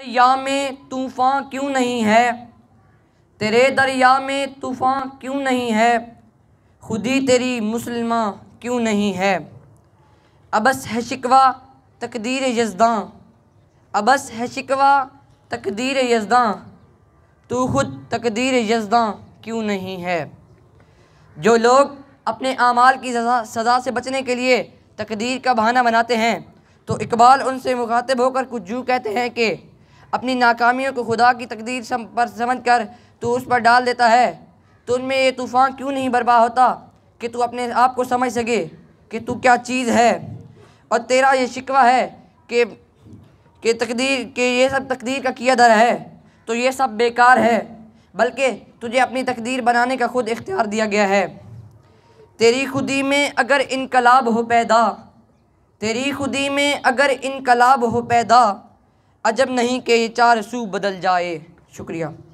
दरिया में तूफ़ान क्यों नहीं है तेरे दरिया में तूफ़ान क्यों नहीं है खुदी तेरी मुसलमान क्यों नहीं है अबस है शिकवा तकदीर यजदां अबस है शिकवा तकदीर यजदां तू खुद तकदीर यजदां क्यों नहीं है जो लोग अपने आमाल की सज़ा सज़ा से बचने के लिए तकदीर का बहाना बनाते हैं तो इकबाल उनसे मुखातिब होकर कुछ जू कहते हैं कि अपनी नाकामियों को खुदा की तकदीर सम पर समझ कर तो उस पर डाल देता है तो उनमें ये तूफ़ान क्यों नहीं बर्बाद होता कि तू अपने आप को समझ सके कि तू क्या चीज़ है और तेरा ये शिकवा है कि कि तकदीर के ये सब तकदीर का किया दर है तो ये सब बेकार है बल्कि तुझे अपनी तकदीर बनाने का खुद इख्तियार दिया गया है तेरी खुदी में अगर इनकलाब हो पैदा तेरी खुदी में अगर इनकलाब हो पैदा अजब नहीं के ये चार सू बदल जाए शुक्रिया